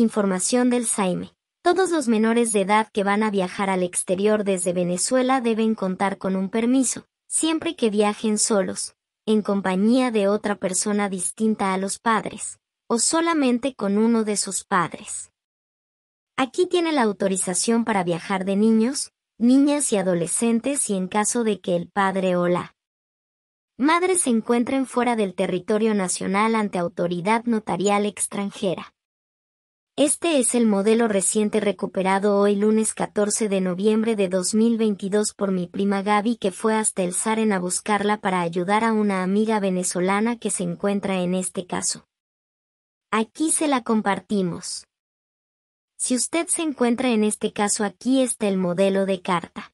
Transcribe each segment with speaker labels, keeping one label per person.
Speaker 1: Información del Saime. Todos los menores de edad que van a viajar al exterior desde Venezuela deben contar con un permiso, siempre que viajen solos, en compañía de otra persona distinta a los padres, o solamente con uno de sus padres. Aquí tiene la autorización para viajar de niños, niñas y adolescentes y en caso de que el padre o la madre se encuentren fuera del territorio nacional ante autoridad notarial extranjera. Este es el modelo reciente recuperado hoy lunes 14 de noviembre de 2022 por mi prima Gaby que fue hasta el Saren a buscarla para ayudar a una amiga venezolana que se encuentra en este caso. Aquí se la compartimos. Si usted se encuentra en este caso aquí está el modelo de carta.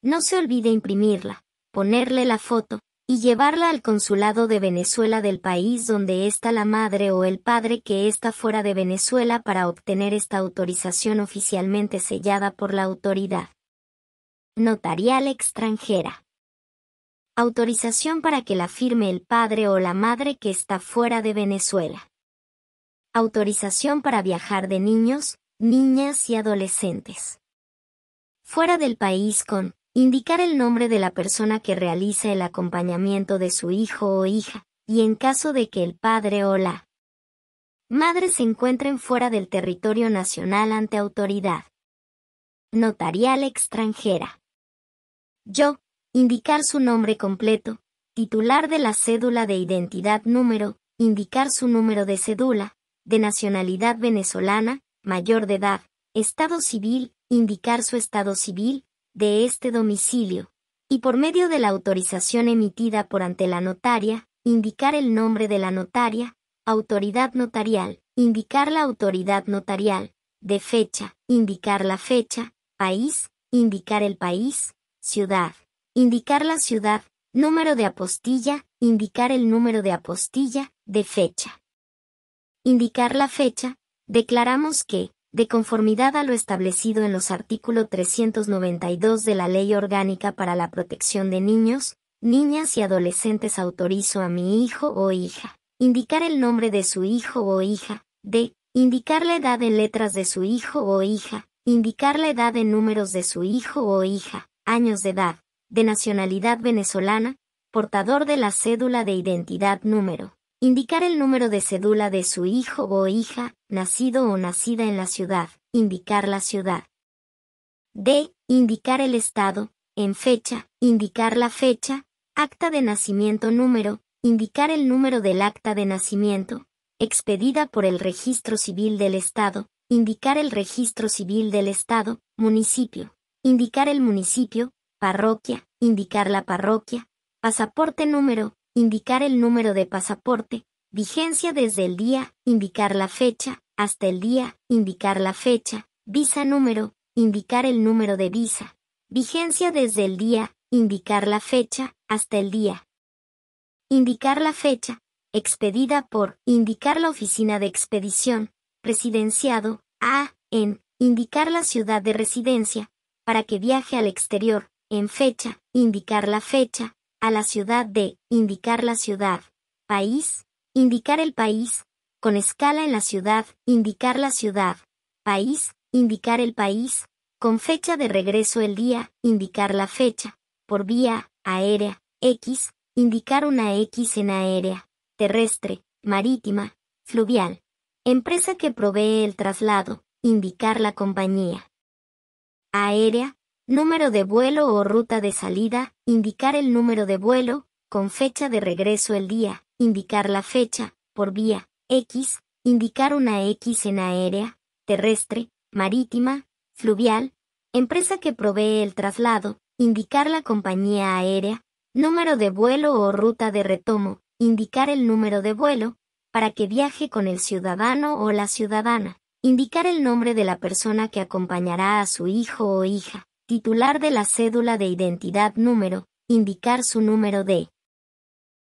Speaker 1: No se olvide imprimirla, ponerle la foto, y llevarla al consulado de Venezuela del país donde está la madre o el padre que está fuera de Venezuela para obtener esta autorización oficialmente sellada por la autoridad. Notarial extranjera. Autorización para que la firme el padre o la madre que está fuera de Venezuela. Autorización para viajar de niños, niñas y adolescentes. Fuera del país con indicar el nombre de la persona que realiza el acompañamiento de su hijo o hija, y en caso de que el padre o la madre se encuentren fuera del territorio nacional ante autoridad notarial extranjera. Yo, indicar su nombre completo, titular de la cédula de identidad número, indicar su número de cédula, de nacionalidad venezolana, mayor de edad, estado civil, indicar su estado civil, de este domicilio, y por medio de la autorización emitida por ante la notaria, indicar el nombre de la notaria, autoridad notarial, indicar la autoridad notarial, de fecha, indicar la fecha, país, indicar el país, ciudad, indicar la ciudad, número de apostilla, indicar el número de apostilla, de fecha. Indicar la fecha, declaramos que, de conformidad a lo establecido en los artículos 392 de la Ley Orgánica para la Protección de Niños, Niñas y Adolescentes autorizo a mi hijo o hija, indicar el nombre de su hijo o hija, de, indicar la edad en letras de su hijo o hija, indicar la edad en números de su hijo o hija, años de edad, de nacionalidad venezolana, portador de la cédula de identidad número Indicar el número de cédula de su hijo o hija, nacido o nacida en la ciudad, indicar la ciudad. D. Indicar el estado, en fecha, indicar la fecha, acta de nacimiento número, indicar el número del acta de nacimiento, expedida por el Registro Civil del Estado, indicar el Registro Civil del Estado, municipio, indicar el municipio, parroquia, indicar la parroquia, pasaporte número, indicar el número de pasaporte, vigencia desde el día, indicar la fecha, hasta el día, indicar la fecha, visa número, indicar el número de visa, vigencia desde el día, indicar la fecha, hasta el día. Indicar la fecha, expedida por, indicar la oficina de expedición, residenciado, a, en, indicar la ciudad de residencia, para que viaje al exterior, en fecha, indicar la fecha, a la ciudad de, indicar la ciudad, país, indicar el país, con escala en la ciudad, indicar la ciudad, país, indicar el país, con fecha de regreso el día, indicar la fecha, por vía, aérea, X, indicar una X en aérea, terrestre, marítima, fluvial. Empresa que provee el traslado, indicar la compañía. Aérea, número de vuelo o ruta de salida, indicar el número de vuelo, con fecha de regreso el día, indicar la fecha, por vía, X, indicar una X en aérea, terrestre, marítima, fluvial, empresa que provee el traslado, indicar la compañía aérea, número de vuelo o ruta de retomo, indicar el número de vuelo, para que viaje con el ciudadano o la ciudadana, indicar el nombre de la persona que acompañará a su hijo o hija, titular de la cédula de identidad número, indicar su número de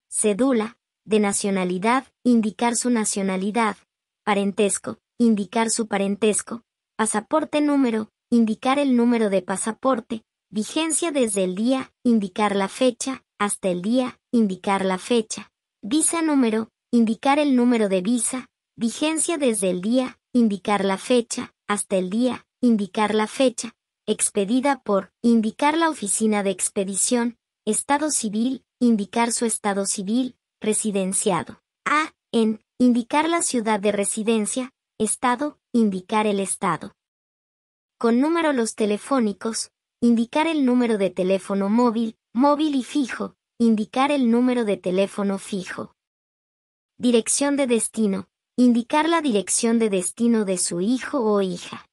Speaker 1: cédula, de nacionalidad, indicar su nacionalidad, parentesco, indicar su parentesco, pasaporte número, indicar el número de pasaporte, vigencia desde el día, indicar la fecha, hasta el día, indicar la fecha, visa número, indicar el número de visa, vigencia desde el día, indicar la fecha, hasta el día, indicar la fecha, expedida por, indicar la oficina de expedición, estado civil, indicar su estado civil, residenciado. A, en, indicar la ciudad de residencia, estado, indicar el estado. Con número los telefónicos, indicar el número de teléfono móvil, móvil y fijo, indicar el número de teléfono fijo. Dirección de destino, indicar la dirección de destino de su hijo o hija.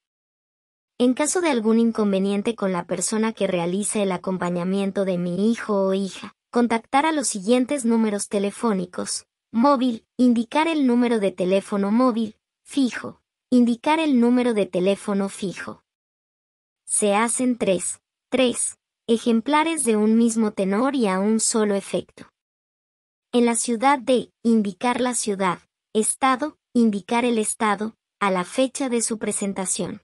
Speaker 1: En caso de algún inconveniente con la persona que realice el acompañamiento de mi hijo o hija, contactar a los siguientes números telefónicos. Móvil, indicar el número de teléfono móvil, fijo, indicar el número de teléfono fijo. Se hacen tres, tres, ejemplares de un mismo tenor y a un solo efecto. En la ciudad de, indicar la ciudad, estado, indicar el estado, a la fecha de su presentación.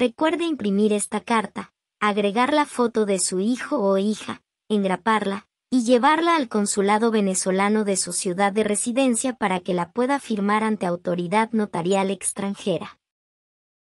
Speaker 1: Recuerde imprimir esta carta, agregar la foto de su hijo o hija, engraparla, y llevarla al consulado venezolano de su ciudad de residencia para que la pueda firmar ante autoridad notarial extranjera.